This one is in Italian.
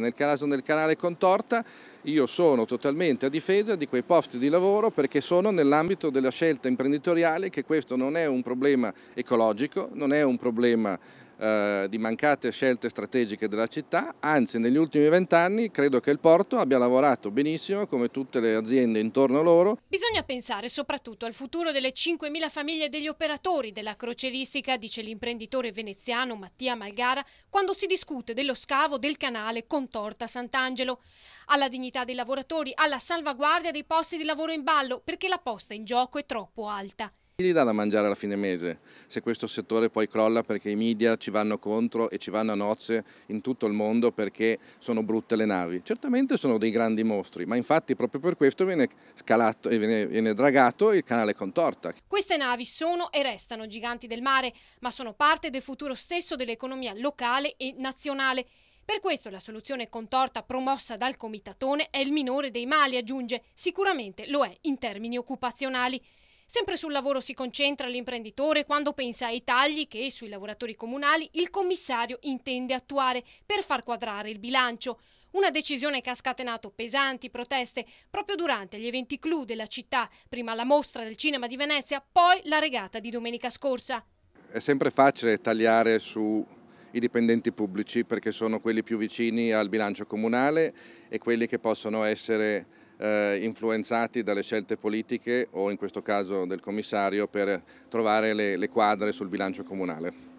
Nel caso del canale Contorta io sono totalmente a difesa di quei posti di lavoro perché sono nell'ambito della scelta imprenditoriale che questo non è un problema ecologico, non è un problema eh, di mancate scelte strategiche della città, anzi negli ultimi vent'anni credo che il porto abbia lavorato benissimo come tutte le aziende intorno a loro. Bisogna pensare soprattutto al futuro delle 5.000 famiglie degli operatori della croceristica, dice l'imprenditore veneziano Mattia Malgara, quando si discute dello scavo del canale Contorta Sant'Angelo. Alla dignità dei lavoratori, alla salvaguardia dei posti di lavoro in ballo, perché la posta in gioco è troppo alta. Gli dà da mangiare alla fine mese, se questo settore poi crolla perché i media ci vanno contro e ci vanno a nozze in tutto il mondo perché sono brutte le navi. Certamente sono dei grandi mostri, ma infatti proprio per questo viene scalato e viene, viene dragato il canale Contorta. Queste navi sono e restano giganti del mare, ma sono parte del futuro stesso dell'economia locale e nazionale. Per questo la soluzione contorta promossa dal comitatone è il minore dei mali, aggiunge. Sicuramente lo è in termini occupazionali. Sempre sul lavoro si concentra l'imprenditore quando pensa ai tagli che sui lavoratori comunali il commissario intende attuare per far quadrare il bilancio. Una decisione che ha scatenato pesanti proteste proprio durante gli eventi clou della città, prima la mostra del cinema di Venezia, poi la regata di domenica scorsa. È sempre facile tagliare su i dipendenti pubblici perché sono quelli più vicini al bilancio comunale e quelli che possono essere eh, influenzati dalle scelte politiche o in questo caso del commissario per trovare le, le quadre sul bilancio comunale.